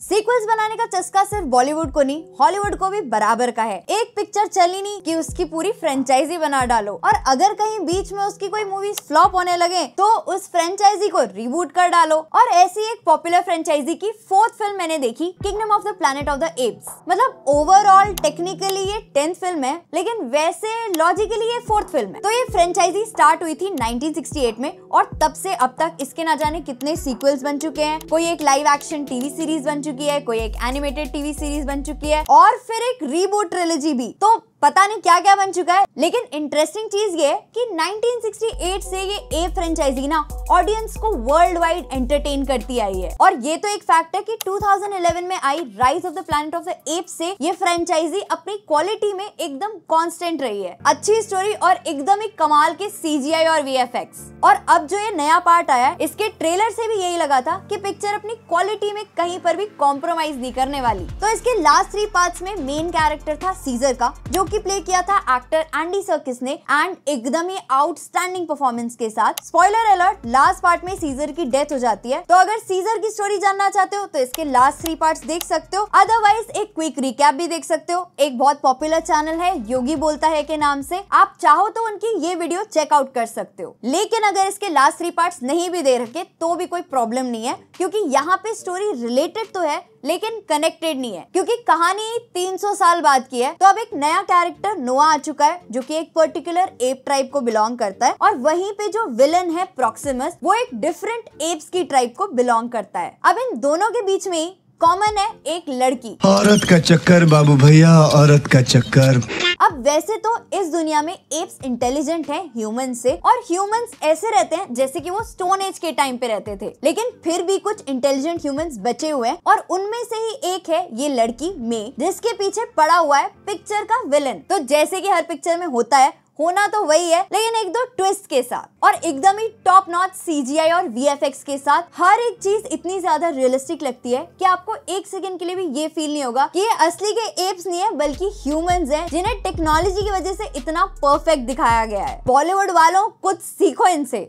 Sequels बनाने का चस्का सिर्फ बॉलीवुड को नहीं हॉलीवुड को भी बराबर का है एक पिक्चर चली नहीं कि उसकी पूरी फ्रेंचाइजी बना डालो और अगर कहीं बीच में उसकी कोई मूवी फ्लॉप होने लगे तो उस फ्रेंचाइजी को रिबूट कर डालो और ऐसी एक पॉपुलर फ्रेंचाइजी की फोर्थ फिल्म मैंने देखी kingdom of the planet of the apes मतलब ओवरऑल टेक्निकली ये टेंथ फिल्म है लेकिन वैसे लॉजिकली ये फोर्थ फिल्म है तो ये फ्रेंचाइजी स्टार्ट हुई थी नाइनटीन में और तब से अब तक इसके ना जाने कितने सीक्वल्स बन चुके हैं कोई एक लाइव एक्शन टीवी सीरीज बन चुकी है कोई एक एनिमेटेड टीवी सीरीज बन चुकी है और फिर एक रीबूट ट्रिलोजी भी तो पता नहीं क्या क्या बन चुका है लेकिन इंटरेस्टिंग चीज ये कि 1968 से ये ए फ्रेंचाइजी ना ऑडियंस को वर्ल्ड वाइड एंटरटेन करती आई है और ये तो एक फैक्ट है कि 2011 में आई rise of the planet of the ape से ये फ्रेंचाइजी अपनी क्वालिटी में एकदम कांस्टेंट रही है अच्छी स्टोरी और एकदम ही कमाल के सीजीआई और वी और अब जो ये नया पार्ट आया है इसके ट्रेलर से भी यही लगा था की पिक्चर अपनी क्वालिटी में कहीं पर भी कॉम्प्रोमाइज नहीं करने वाली तो इसके लास्ट थ्री पार्ट में मेन कैरेक्टर था सीजर का जो की प्ले किया था एक्टर एंडी सर्किस ने एंड एकदम ही आउटस्टैंडिंग परफॉर्मेंस के साथ स्पॉइलर अलर्ट लास्ट पार्ट में सीजर की डेथ हो जाती है तो अगर सीजर की स्टोरी जानना चाहते हो तो इसके लास्ट थ्री पार्ट देख सकते हो अदरवाइज एक क्विक रिकैप भी देख सकते हो एक बहुत पॉपुलर चैनल है योगी बोलता है के नाम से आप चाहो तो उनकी ये वीडियो चेकआउट कर सकते हो लेकिन अगर इसके लास्ट थ्री पार्ट नहीं भी दे रखे तो भी कोई प्रॉब्लम नहीं है क्योंकि यहाँ पे स्टोरी रिलेटेड तो है लेकिन कनेक्टेड नहीं है क्योंकि कहानी 300 साल बाद की है तो अब एक नया कैरेक्टर नोआ आ चुका है जो कि एक पर्टिकुलर एप ट्राइब को बिलोंग करता है और वहीं पे जो विलन है प्रोक्सिमस वो एक डिफरेंट एप्स की ट्राइब को बिलोंग करता है अब इन दोनों के बीच में कॉमन है एक लड़की औरत का चक्कर बाबू भैया औरत का चक्कर अब वैसे तो इस दुनिया में एप्स इंटेलिजेंट हैं ह्यूमन से और ह्यूमंस ऐसे रहते हैं जैसे कि वो स्टोन एज के टाइम पे रहते थे लेकिन फिर भी कुछ इंटेलिजेंट ह्यूमंस बचे हुए हैं और उनमें से ही एक है ये लड़की मे जिसके पीछे पड़ा हुआ है पिक्चर का विलन तो जैसे की हर पिक्चर में होता है होना तो वही है लेकिन एक दो ट्विस्ट के साथ और एकदम ही टॉप नॉट सीजीआई और वीएफएक्स के साथ हर एक चीज इतनी ज्यादा रियलिस्टिक लगती है कि आपको एक सेकंड के लिए भी ये फील नहीं होगा कि ये असली के एप्स नहीं है बल्कि ह्यूमंस हैं जिन्हें टेक्नोलॉजी की वजह से इतना परफेक्ट दिखाया गया है बॉलीवुड वालों कुछ सीखो इनसे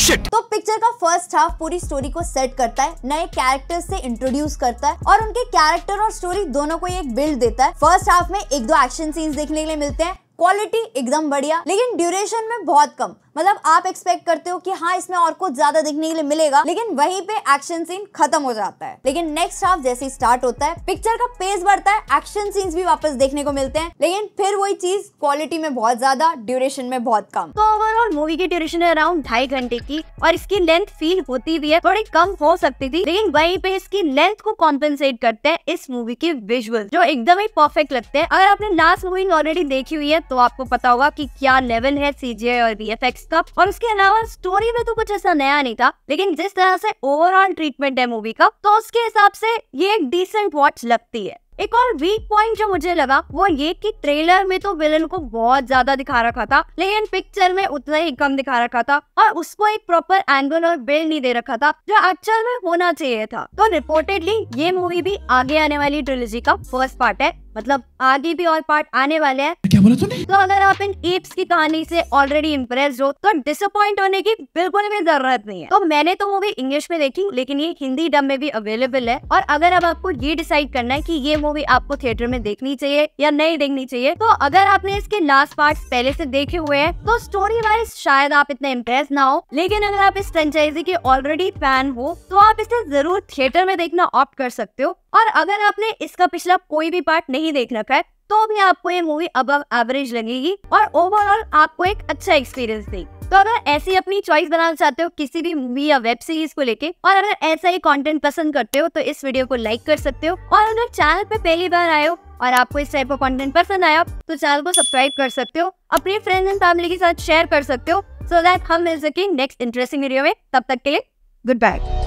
Shit. तो पिक्चर का फर्स्ट हाफ पूरी स्टोरी को सेट करता है नए कैरेक्टर्स से इंट्रोड्यूस करता है और उनके कैरेक्टर और स्टोरी दोनों को एक बिल्ड देता है फर्स्ट हाफ में एक दो एक्शन सीन्स देखने के लिए मिलते हैं क्वालिटी एकदम बढ़िया लेकिन ड्यूरेशन में बहुत कम मतलब आप एक्सपेक्ट करते हो कि हाँ इसमें और कुछ ज्यादा देखने के लिए मिलेगा लेकिन वहीं पे एक्शन सीन खत्म हो जाता है लेकिन नेक्स्ट हाफ जैसे ही स्टार्ट होता है पिक्चर का पेस बढ़ता है एक्शन सीन्स भी वापस देखने को मिलते हैं लेकिन फिर वही चीज क्वालिटी में बहुत ज्यादा ड्यूरेशन में बहुत कम तो ओवरऑल मूवी की ड्यूरेशन है अराउंड ढाई घंटे की और इसकी लेंथ फील होती भी है थोड़ी कम हो सकती थी लेकिन वही पे इसकी लेंथ को कॉम्पेंसेट करते हैं इस मूवी के विजुअल जो एकदम ही परफेक्ट लगते हैं अगर आपने लास्ट मूवी ऑलरेडी देखी हुई है तो आपको पता होगा की क्या लेवल है सीजीआई और बी सिक्स का और उसके अलावा स्टोरी में तो कुछ ऐसा नया नहीं था लेकिन जिस तरह से ओवरऑल ट्रीटमेंट है मूवी का तो उसके हिसाब से ये एक डिसेंट वॉच लगती है एक और वीक पॉइंट जो मुझे लगा वो ये कि ट्रेलर में तो विलन को बहुत ज्यादा दिखा रखा था लेकिन पिक्चर में उतना ही कम दिखा रखा था और उसको एक प्रॉपर एंगल और बिल्ड नहीं दे रखा था जो एक्चुअल में होना चाहिए था तो रिपोर्टेडली ये मूवी भी आगे आने वाली ट्रिलोजी का फर्स्ट पार्ट है मतलब आगे भी और पार्ट आने वाले हैं क्या बोला तूने तो अगर आप इन एप्स की कहानी से ऑलरेडी इम्प्रेस हो तो डिसअपॉइंट होने की बिल्कुल भी जरूरत नहीं है तो मैंने तो मूवी इंग्लिश में देखी लेकिन ये हिंदी डब में भी अवेलेबल है और अगर अब आपको ये डिसाइड करना है कि ये मूवी मूवी आपको थिएटर में देखनी चाहिए या नहीं देखनी चाहिए तो अगर आपने इसके लास्ट पार्ट पहले से देखे हुए हैं तो स्टोरी वाइज शायद आप इतने इम्प्रेस ना हो लेकिन अगर आप इस फ्रेंचाइजी के ऑलरेडी फैन हो तो आप इसे जरूर थिएटर में देखना ऑप्ट कर सकते हो और अगर आपने इसका पिछला कोई भी पार्ट नहीं देख रखा है तो भी आपको ये मूवी अब एवरेज लगेगी और ओवरऑल आपको एक अच्छा एक्सपीरियंस देगी तो अगर ऐसी अपनी चॉइस बनाना चाहते हो किसी भी मूवी या वेब सीरीज को लेके और अगर ऐसा ही कंटेंट पसंद करते हो तो इस वीडियो को लाइक कर सकते हो और अगर चैनल पे पहली बार आए हो और आपको इस टाइप का कंटेंट पसंद आया तो चैनल को सब्सक्राइब कर सकते हो अपने फ्रेंड्स एंड फैमिली के साथ शेयर कर सकते हो सो so दैट हम मिल सके नेक्स्ट इंटरेस्टिंग वीडियो में तब तक के लिए गुड बाय